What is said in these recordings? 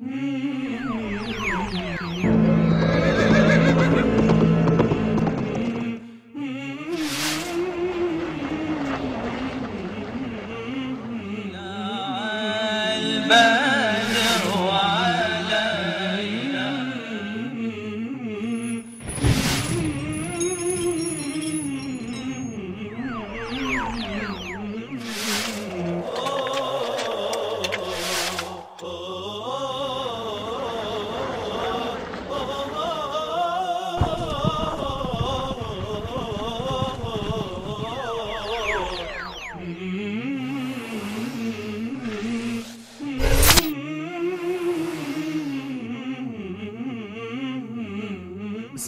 Thank mm-hmm. you.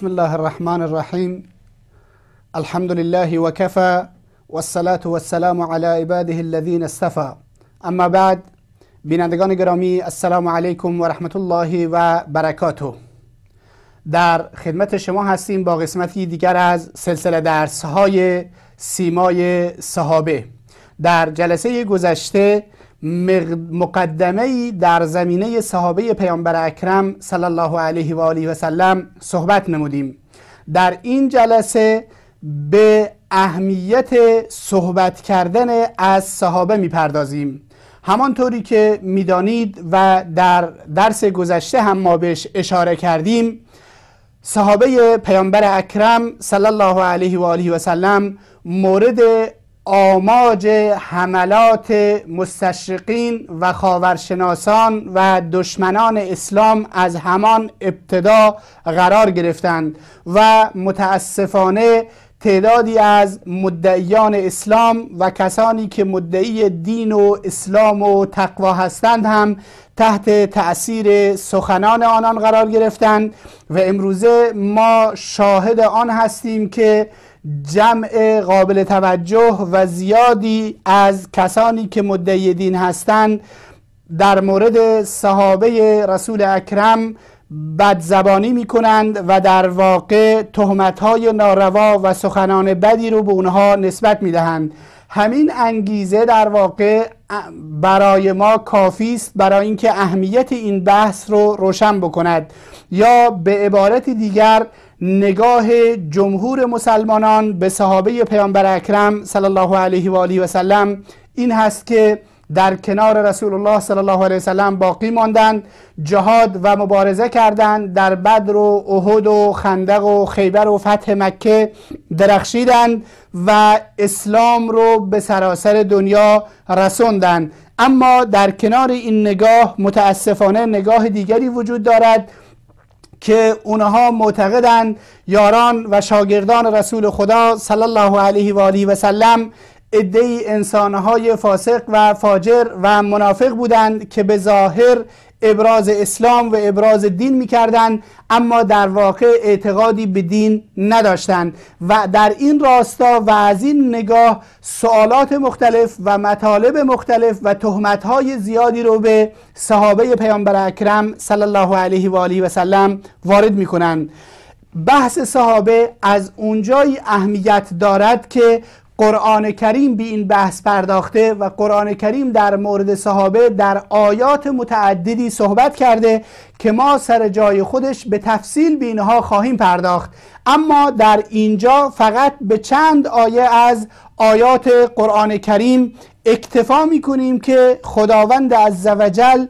بسم الله الرحمن الرحيم الحمد لله وكفى والصلاة والسلام على عباده الذين استفى اما بعد بینندگان گرامی السلام علیکم و رحمت الله و برکاته در خدمت شما هستیم با قسمتی دیگر از سلسله درس های سیمای صحابه در جلسه گذشته مقدمه در زمینه صحابه پیامبر اکرم صلی الله علیه و آله و سلم صحبت نمودیم در این جلسه به اهمیت صحبت کردن از صحابه میپردازیم همانطوری که میدانید و در درس گذشته هم ما بهش اشاره کردیم صحابه پیامبر اکرم صلی الله علیه و آله و سلم مورد آماج حملات مستشرقین و خاورشناسان و دشمنان اسلام از همان ابتدا قرار گرفتند و متاسفانه تعدادی از مدعیان اسلام و کسانی که مدعی دین و اسلام و تقوا هستند هم تحت تأثیر سخنان آنان قرار گرفتند و امروزه ما شاهد آن هستیم که جمع قابل توجه و زیادی از کسانی که مدعی دین هستند در مورد صحابه رسول اکرم بدزبانی می کنند و در واقع تهمت های ناروا و سخنان بدی رو به اونها نسبت می دهند همین انگیزه در واقع برای ما کافی است برای اینکه اهمیت این بحث رو روشن بکند یا به عبارت دیگر نگاه جمهور مسلمانان به صحابه پیامبر اکرم صلی الله علیه و آله و سلم این هست که در کنار رسول الله صلی الله علیه وسلم باقی ماندند جهاد و مبارزه کردند در بدر و احد و خندق و خیبر و فتح مکه درخشیدند و اسلام رو به سراسر دنیا رساندند اما در کنار این نگاه متاسفانه نگاه دیگری وجود دارد که اونها معتقدند یاران و شاگردان رسول خدا صلی الله علیه و آله و سلم ادهی انسانهای فاسق و فاجر و منافق بودند که به ظاهر ابراز اسلام و ابراز دین میکردند اما در واقع اعتقادی به دین نداشتند و در این راستا و از این نگاه سوالات مختلف و مطالب مختلف و تهمتهای زیادی رو به صحابه پیامبر اکرم صلی الله علیه و آله و سلم وارد میکنند بحث صحابه از اونجایی اهمیت دارد که قرآن کریم به این بحث پرداخته و قرآن کریم در مورد صحابه در آیات متعددی صحبت کرده که ما سر جای خودش به تفصیل به اینها خواهیم پرداخت اما در اینجا فقط به چند آیه از آیات قرآن کریم اکتفا می کنیم که خداوند عزوجل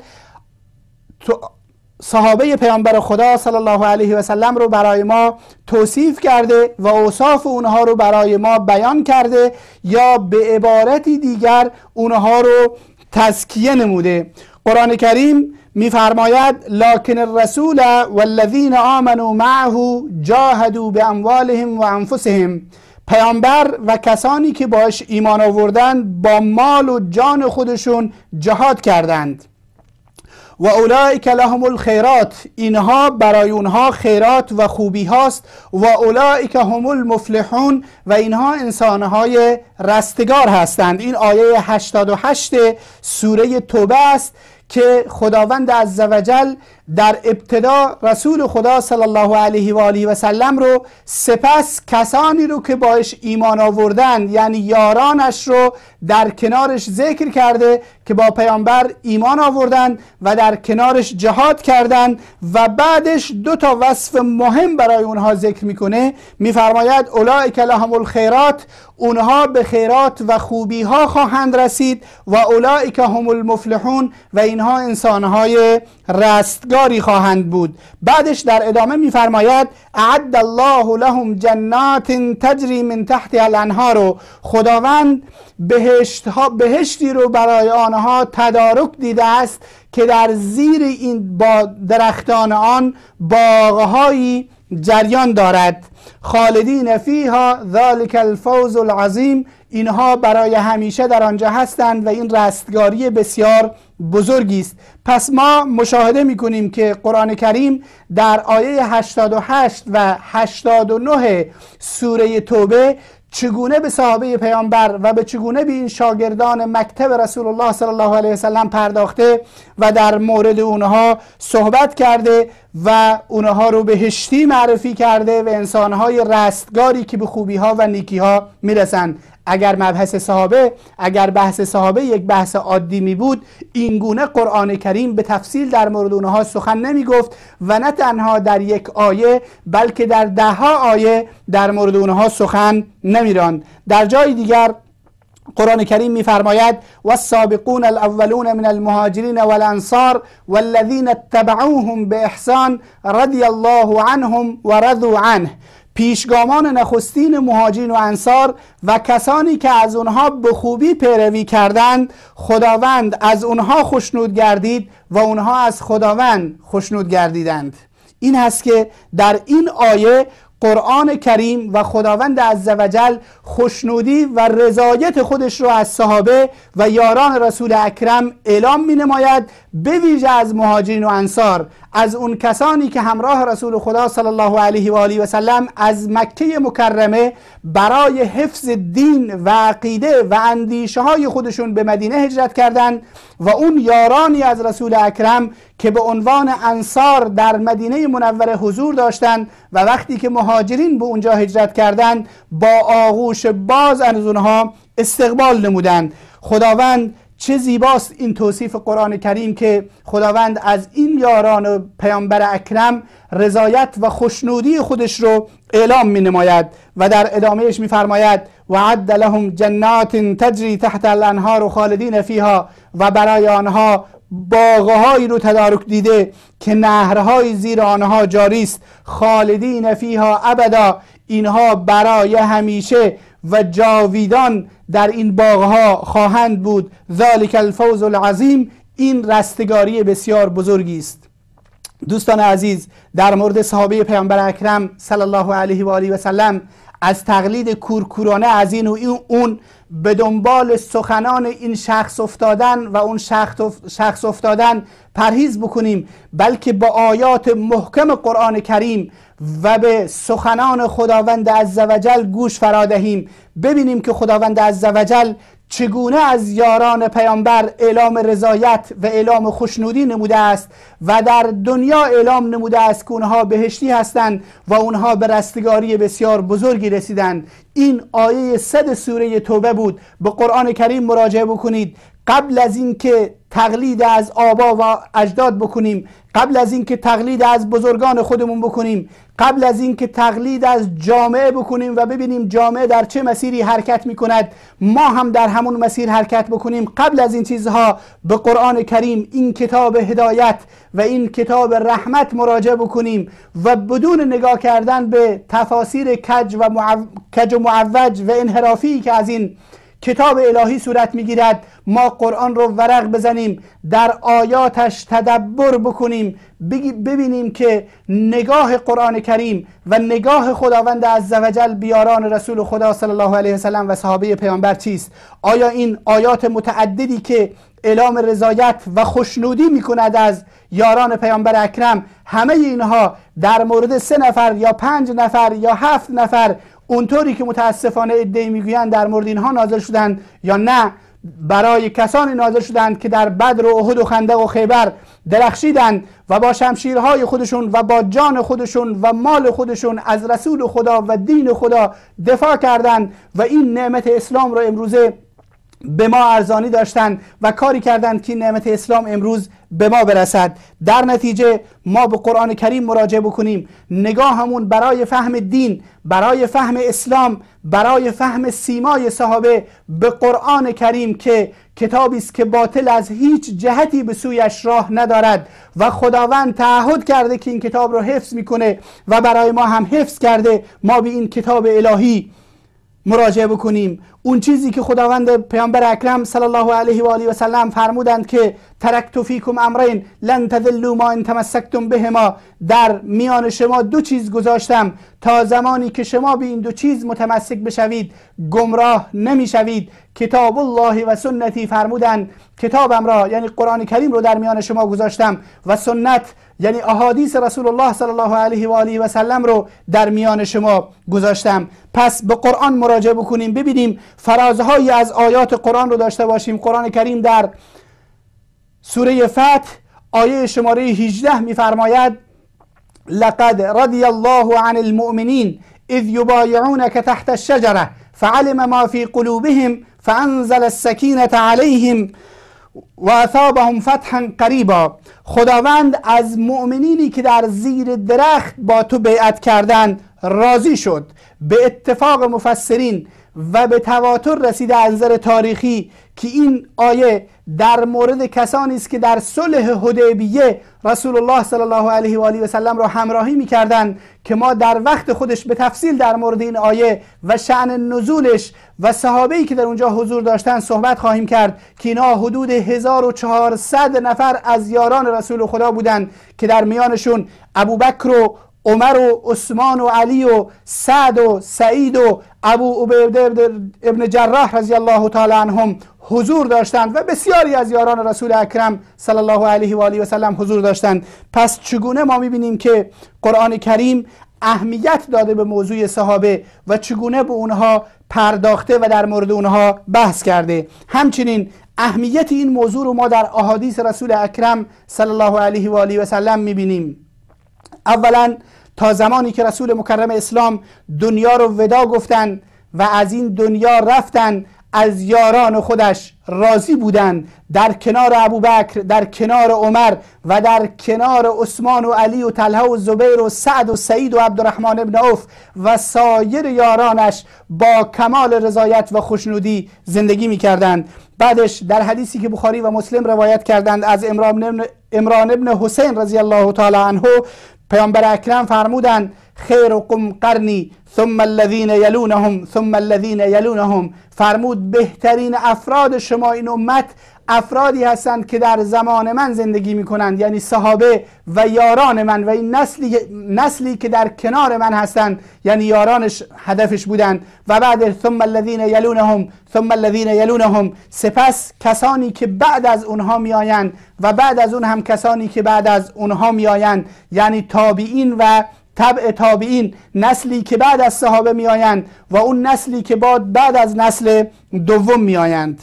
صحابه پیامبر خدا صلی الله علیه و سلم رو برای ما توصیف کرده و اوصاف اونها رو برای ما بیان کرده یا به عبارتی دیگر اونها رو تزکیه نموده قرآن کریم میفرماید لاکن الرسول والذین آمنوا معه جاهدوا باموالهم و انفسهم پیامبر و کسانی که باش ایمان آوردن با مال و جان خودشون جهاد کردند و اولئک لهم الخیرات اینها برای اونها خیرات و خوبی هاست و اولئک هم المفلحون و اینها انسانهای رستگار هستند این آیه 88 سوره توبه است که خداوند عزوجل در ابتدا رسول خدا صلی الله علیه و آله و سلم رو سپس کسانی رو که باش ایمان آوردن یعنی یارانش رو در کنارش ذکر کرده که با پیامبر ایمان آوردن و در کنارش جهاد کردند و بعدش دو تا وصف مهم برای اونها ذکر میکنه میفرماید اولئک لهم الخیرات اونها به خیرات و خوبی ها خواهند رسید و که هم المفلحون و اینها انسانهای رستگاری خواهند بود بعدش در ادامه میفرماید اعد الله لهم جنات تجری من تحت الانهار رو خداوند بهشت ها بهشتی رو برای آنها تدارک دیده است که در زیر این با درختان آن باغهایی جریان دارد خالدین فیها ذلک الفوز العظیم اینها برای همیشه در آنجا هستند و این رستگاری بسیار بزرگی است پس ما مشاهده می که قرآن کریم در آیه 88 و 89 سوره توبه چگونه به صحابه پیامبر و به چگونه به این شاگردان مکتب رسول الله صلی الله علیه وسلم پرداخته و در مورد اونها صحبت کرده و اونها رو بهشتی معرفی کرده و انسانهای رستگاری که به خوبیها و نیکیها میرسن اگر مبحث صحابه اگر بحث صحابه یک بحث عادی می بود این قرآن کریم به تفصیل در مورد اونها سخن نمی گفت و نه تنها در یک آیه بلکه در دهها آیه در مورد اونها سخن نمی در جای دیگر قرآن کریم میفرماید و سابقون الاولون من المهاجرین والانصار والذین اتبعوهم به احسان رضی الله عنهم و رضو عنه پیشگامان نخستین مهاجرین و انصار و کسانی که از اونها به خوبی پیروی کردند خداوند از اونها خشنود گردید و اونها از خداوند خشنود گردیدند این هست که در این آیه قرآن کریم و خداوند عزوجل خوشنودی و رضایت خودش را از صحابه و یاران رسول اکرم اعلام می نماید به ویژه از مهاجرین و انصار از اون کسانی که همراه رسول خدا صلی الله علیه و آله و سلم از مکه مکرمه برای حفظ دین و عقیده و اندیشه های خودشون به مدینه هجرت کردند و اون یارانی از رسول اکرم که به عنوان انصار در مدینه منوره حضور داشتند و وقتی که مهاجرین به اونجا هجرت کردند با آغوش باز از اونها استقبال نمودند خداوند چه زیباست این توصیف قرآن کریم که خداوند از این یاران و پیامبر اکرم رضایت و خوشنودی خودش رو اعلام می نماید و در ادامهش می فرماید و لهم جنات تجری تحت الانهار و خالدین فیها و برای آنها باغهایی رو تدارک دیده که نهرهای زیر آنها جاری است خالدین فیها ابدا اینها برای همیشه و جاویدان در این ها خواهند بود ذالک الفوز العظیم این رستگاری بسیار بزرگی است دوستان عزیز در مورد صحابه پیامبر اکرم صلی الله علیه و آله و سلم از تقلید کورکورانه از این و اون به دنبال سخنان این شخص افتادن و اون شخص افتادن پرهیز بکنیم بلکه با آیات محکم قرآن کریم و به سخنان خداوند عزوجل گوش فرادهیم ببینیم که خداوند عزوجل چگونه از یاران پیامبر اعلام رضایت و اعلام خوشنودی نموده است و در دنیا اعلام نموده است که اونها بهشتی هستند و اونها به رستگاری بسیار بزرگی رسیدند این آیه صد سوره توبه بود به قرآن کریم مراجعه بکنید قبل از اینکه تقلید از آبا و اجداد بکنیم قبل از اینکه تقلید از بزرگان خودمون بکنیم قبل از اینکه تقلید از جامعه بکنیم و ببینیم جامعه در چه مسیری حرکت می کند ما هم در همون مسیر حرکت بکنیم قبل از این چیزها به قرآن کریم این کتاب هدایت و این کتاب رحمت مراجعه بکنیم و بدون نگاه کردن به تفاسیر کج و, کج معوج و انحرافی که از این کتاب الهی صورت میگیرد ما قرآن رو ورق بزنیم در آیاتش تدبر بکنیم ببینیم که نگاه قرآن کریم و نگاه خداوند عزوجل بیاران رسول خدا صلی الله علیه وسلم و صحابه پیامبر چیست آیا این آیات متعددی که اعلام رضایت و خوشنودی میکند از یاران پیامبر اکرم همه اینها در مورد سه نفر یا پنج نفر یا هفت نفر اونطوری که متاسفانه ادعی میگویند در مورد اینها نازل شدند یا نه برای کسانی نازل شدند که در بدر و احد و خندق و خیبر درخشیدند و با شمشیرهای خودشون و با جان خودشون و مال خودشون از رسول خدا و دین خدا دفاع کردند و این نعمت اسلام را امروزه به ما ارزانی داشتند و کاری کردند که نعمت اسلام امروز به ما برسد در نتیجه ما به قرآن کریم مراجعه بکنیم همون برای فهم دین برای فهم اسلام برای فهم سیمای صحابه به قرآن کریم که کتابی است که باطل از هیچ جهتی به سویش راه ندارد و خداوند تعهد کرده که این کتاب رو حفظ میکنه و برای ما هم حفظ کرده ما به این کتاب الهی مراجعه بکنیم اون چیزی که خداوند پیامبر اکرم صلی الله علیه و آله و سلم فرمودند که ترکت فیکم امرین لن تذلوا ما ان تمسکتم بهما در میان شما دو چیز گذاشتم تا زمانی که شما به این دو چیز متمسک بشوید گمراه نمیشوید کتاب الله و سنتی فرمودن کتابم را یعنی قرآن کریم رو در میان شما گذاشتم و سنت یعنی احادیث رسول الله صلی الله علیه و آله و سلم رو در میان شما گذاشتم پس به قرآن مراجعه بکنیم ببینیم فرازهایی از آیات قرآن رو داشته باشیم قرآن کریم در سوره فتح آیه شماره 18 میفرماید لقد رضی الله عن المؤمنین اذ یبایعونك تحت الشجره فعلم ما في قلوبهم فانزل السكينه عليهم و اثابهم فتحا قریبا خداوند از مؤمنینی که در زیر درخت با تو بیعت کردند راضی شد به اتفاق مفسرین و به تواتر رسیده از نظر تاریخی که این آیه در مورد کسانی است که در صلح حدیبیه رسول الله صلی الله علیه و آله و سلم را همراهی می‌کردند که ما در وقت خودش به تفصیل در مورد این آیه و شعن نزولش و صحابه که در اونجا حضور داشتن صحبت خواهیم کرد که اینا حدود 1400 نفر از یاران رسول خدا بودند که در میانشون ابوبکر و عمر و عثمان و علی و سعد و سعید و ابو عبیده ابن جراح رضی الله تعالی عنهم حضور داشتند و بسیاری از یاران رسول اکرم صلی الله علیه و آله و سلم حضور داشتند پس چگونه ما میبینیم که قرآن کریم اهمیت داده به موضوع صحابه و چگونه به اونها پرداخته و در مورد اونها بحث کرده همچنین اهمیت این موضوع رو ما در احادیث رسول اکرم صلی الله علیه و آله و سلم میبینیم اولا تا زمانی که رسول مکرم اسلام دنیا رو ودا گفتن و از این دنیا رفتن از یاران خودش راضی بودند در کنار ابوبکر در کنار عمر و در کنار عثمان و علی و طلحه و زبیر و سعد و سعید و عبدالرحمن ابن اوف و سایر یارانش با کمال رضایت و خوشنودی زندگی میکردند بعدش در حدیثی که بخاری و مسلم روایت کردند از امران ابن, ابن حسین رضی الله تعالی عنه پیامبر اکرم فرمودند قم قرنی ثم الذین یلونهم ثم الذین یلونهم فرمود بهترین افراد شما این امت افرادی هستند که در زمان من زندگی می کنند یعنی صحابه و یاران من و این نسلی, نسلی که در کنار من هستند یعنی یارانش هدفش بودند و بعد ثم الذين يلونهم ثم الذين يلونهم سپس کسانی که بعد از اونها میآیند و بعد از اون هم کسانی که بعد از اونها میآیند یعنی تابعین و طبع تابعین نسلی که بعد از صحابه میآیند و اون نسلی که بعد بعد از نسل دوم میآیند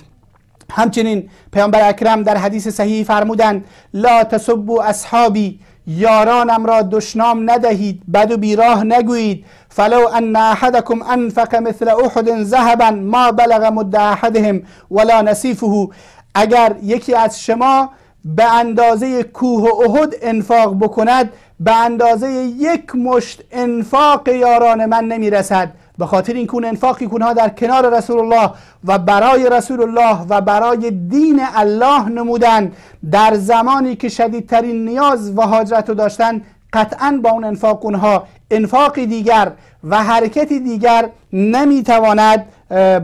همچنین پیامبر اکرم در حدیث صحیح فرمودند لا تسبوا اصحابی یارانم را دشنام ندهید بد و بیراه نگویید فلو ان احدکم انفق مثل احد ذهبا ما بلغ مد احدهم ولا نصیفه اگر یکی از شما به اندازه کوه و احد انفاق بکند به اندازه یک مشت انفاق یاران من نمیرسد به خاطر این کون انفاقی کنها در کنار رسول الله و برای رسول الله و برای دین الله نمودن در زمانی که شدیدترین نیاز و حاجت رو داشتن قطعا با اون انفاق اونها انفاقی دیگر و حرکتی دیگر نمیتواند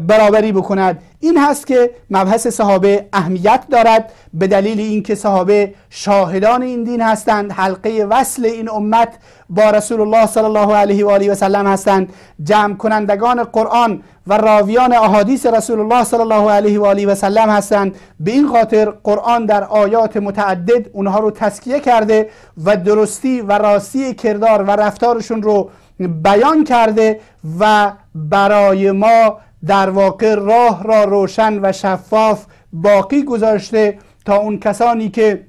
برابری بکند این هست که مبحث صحابه اهمیت دارد به دلیل اینکه صحابه شاهدان این دین هستند حلقه وصل این امت با رسول الله صلی الله علیه و آله و سلم هستند جمع کنندگان قرآن و راویان احادیث رسول الله صلی الله علیه و آله و سلم هستند به این خاطر قرآن در آیات متعدد اونها رو تسکیه کرده و درستی و راستی کردار و رفتارشون رو بیان کرده و برای ما در واقع راه را روشن و شفاف باقی گذاشته تا اون کسانی که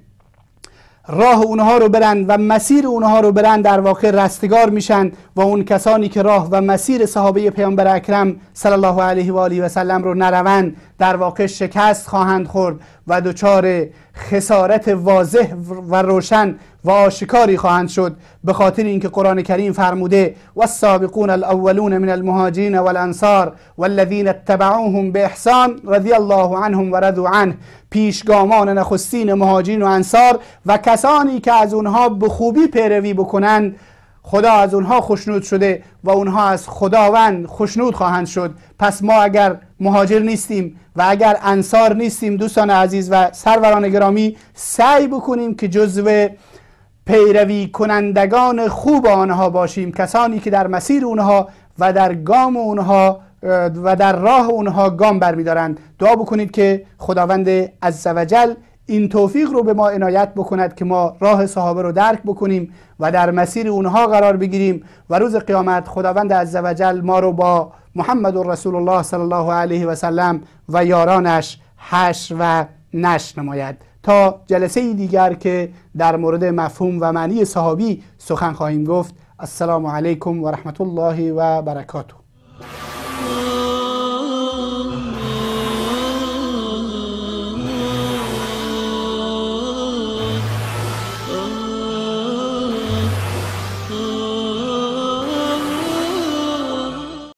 راه اونها رو برند و مسیر اونها رو برند در واقع رستگار میشن و اون کسانی که راه و مسیر صحابه پیامبر اکرم صلی الله علیه و آله و سلم رو نروند در واقع شکست خواهند خورد و دچار خسارت واضح و روشن و آشکاری خواهند شد به خاطر اینکه قرآن کریم فرموده و سابقون الاولون من المهاجرین والانصار والذین اتبعوهم به احسان رضی الله عنهم و رضو عنه پیشگامان نخستین مهاجرین و انصار و کسانی که از اونها به خوبی پیروی بکنند خدا از اونها خشنود شده و اونها از خداوند خشنود خواهند شد پس ما اگر مهاجر نیستیم و اگر انصار نیستیم دوستان عزیز و سروران گرامی سعی بکنیم که جزوه پیروی کنندگان خوب آنها باشیم کسانی که در مسیر اونها و در گام اونها و در راه اونها گام برمیدارند دعا بکنید که خداوند عزوجل این توفیق رو به ما عنایت بکند که ما راه صحابه رو درک بکنیم و در مسیر اونها قرار بگیریم و روز قیامت خداوند عزوجل ما رو با محمد رسول الله صلی الله علیه و سلم و یارانش حش و نش نماید تا جلسه دیگر که در مورد مفهوم و معنی صحابی سخن خواهیم گفت السلام علیکم و رحمت الله و برکاته